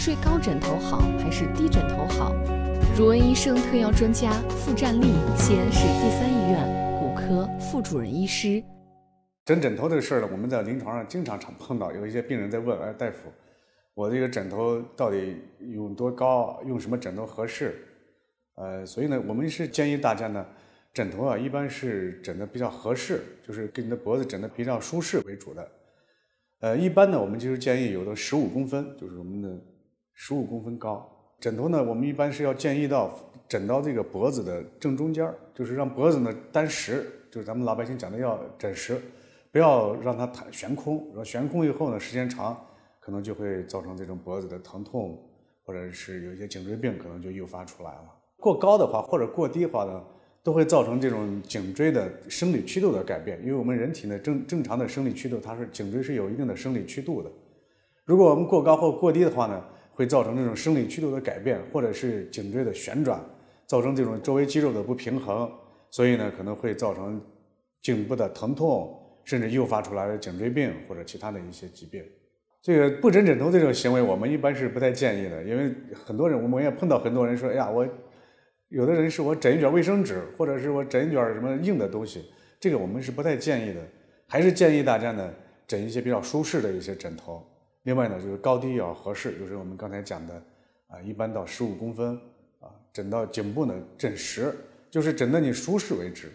睡高枕头好还是低枕头好？如恩医生特邀专家傅占立，西安市第三医院骨科副主任医师。枕枕头这个事儿呢，我们在临床上经常常碰到，有一些病人在问：“哎，大夫，我这个枕头到底用多高？用什么枕头合适？”呃，所以呢，我们是建议大家呢，枕头啊，一般是枕的比较合适，就是给你的脖子枕的比较舒适为主的。呃，一般呢，我们就是建议有的十五公分，就是我们的。十五公分高枕头呢？我们一般是要建议到枕到这个脖子的正中间儿，就是让脖子呢单实，就是咱们老百姓讲的要枕实，不要让它悬悬空。然后悬空以后呢，时间长可能就会造成这种脖子的疼痛，或者是有一些颈椎病可能就诱发出来了。过高的话或者过低的话呢，都会造成这种颈椎的生理曲度的改变。因为我们人体呢正正常的生理曲度，它是颈椎是有一定的生理曲度的。如果我们过高或过低的话呢？会造成这种生理曲度的改变，或者是颈椎的旋转，造成这种周围肌肉的不平衡，所以呢可能会造成颈部的疼痛，甚至诱发出来颈椎病或者其他的一些疾病。这个不枕枕头这种行为，我们一般是不太建议的，因为很多人我们也碰到很多人说，哎呀，我有的人是我枕一卷卫生纸，或者是我枕一卷什么硬的东西，这个我们是不太建议的，还是建议大家呢枕一些比较舒适的一些枕头。另外呢，就是高低要合适，就是我们刚才讲的，啊，一般到十五公分，啊，枕到颈部呢枕实，就是枕的你舒适为止。